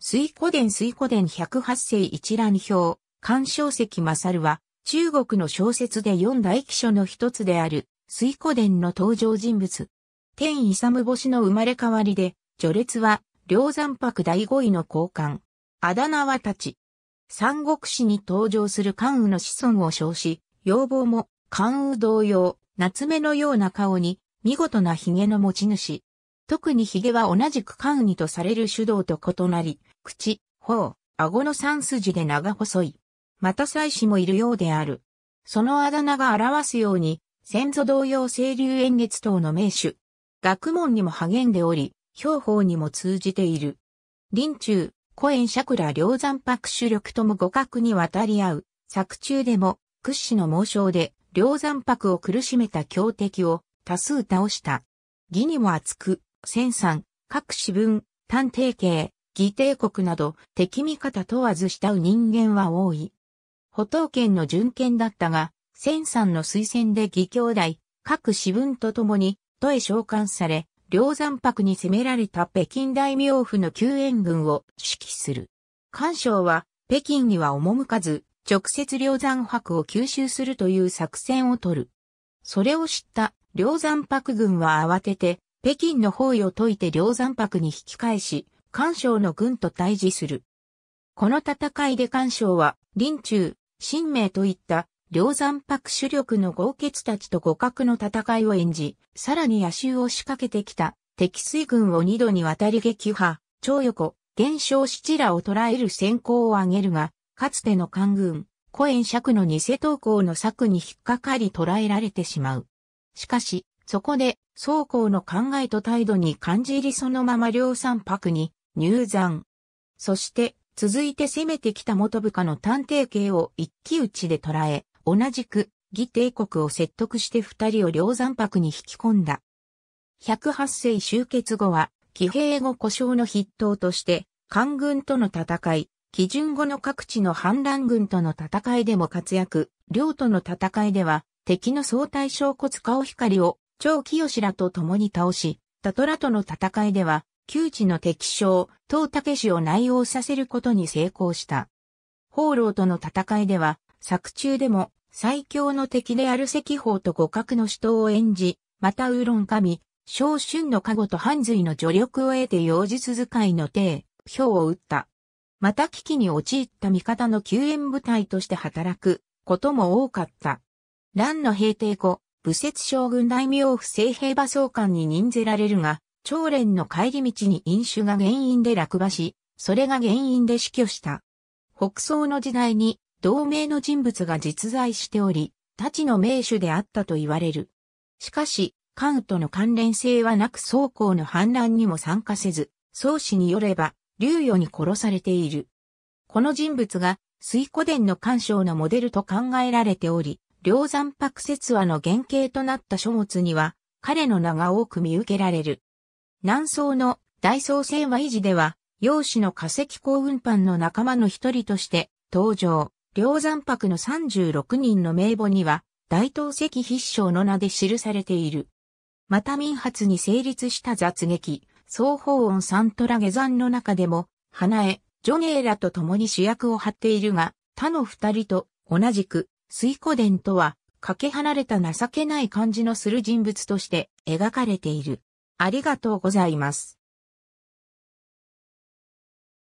水古伝水古伝108世一覧表、漢賞石勝は、中国の小説で四大記書の一つである、水古伝の登場人物。天勇星の生まれ変わりで、序列は、梁山白第五位の交換。あだ名はたち。三国志に登場する関羽の子孫を称し、要望も関羽同様、夏目のような顔に、見事な髭の持ち主。特に髭は同じく関ニとされる手動と異なり、口、頬、顎の三筋で長細い。また妻子もいるようである。そのあだ名が表すように、先祖同様清流円月等の名手。学問にも励んでおり、標法にも通じている。臨中、古円シャクラ両山泊主力とも互角に渡り合う。作中でも、屈指の猛将で、両山泊を苦しめた強敵を多数倒した。義にも厚く、戦産、各私文、探偵系、義帝国など敵味方問わず慕う人間は多い。保東県の巡検だったが、戦産の推薦で義兄弟、各私文と共に、都へ召喚され、梁山泊に攻められた北京大名府の救援軍を指揮する。官渉は、北京には赴かず、直接梁山泊を吸収するという作戦を取る。それを知った梁山泊軍は慌てて、北京の包囲を解いて梁山泊に引き返し、干渉の軍と対峙する。この戦いで干渉は、林中、新明といった梁山泊主力の豪傑たちと互角の戦いを演じ、さらに野襲を仕掛けてきた敵水軍を二度にわたり撃破、長横、現象七らを捕らえる先行を挙げるが、かつての官軍、古円尺の偽投稿の策に引っかかり捕らえられてしまう。しかし、そこで、双方の考えと態度に感じ入りそのまま両三泊に入山。そして、続いて攻めてきた元部下の探偵系を一騎打ちで捉え、同じく、義帝国を説得して二人を両山泊に引き込んだ。108世終結後は、騎兵後故障の筆頭として、官軍との戦い、基準後の各地の反乱軍との戦いでも活躍、領との戦いでは、敵の相対小骨顔光を長清らと共に倒し、タトラとの戦いでは、旧知の敵将、東武を内応させることに成功した。放浪との戦いでは、作中でも、最強の敵である赤宝と互角の死闘を演じ、またウーロン神、小春の加護と半髄の助力を得て妖術使いの帝、兵を打った。また危機に陥った味方の救援部隊として働くことも多かった。乱の平定後、武節将軍大名府正平馬総監に任ぜられるが、長連の帰り道に飲酒が原因で落馬し、それが原因で死去した。北宋の時代に同盟の人物が実在しており、太刀の名手であったと言われる。しかし、関との関連性はなく曹公の反乱にも参加せず、創氏によれば、竜与に殺されている。この人物が、水古伝の干渉のモデルと考えられており、梁山泊説話の原型となった書物には、彼の名が多く見受けられる。南宋の大宋戦話維持では、楊氏の化石幸運搬の仲間の一人として登場。梁山泊の36人の名簿には、大東石必勝の名で記されている。また民発に成立した雑劇、双方音三虎下山の中でも、花江、ジョゲーらと共に主役を張っているが、他の二人と同じく水古伝とは、かけ離れた情けない感じのする人物として描かれている。ありがとうございます。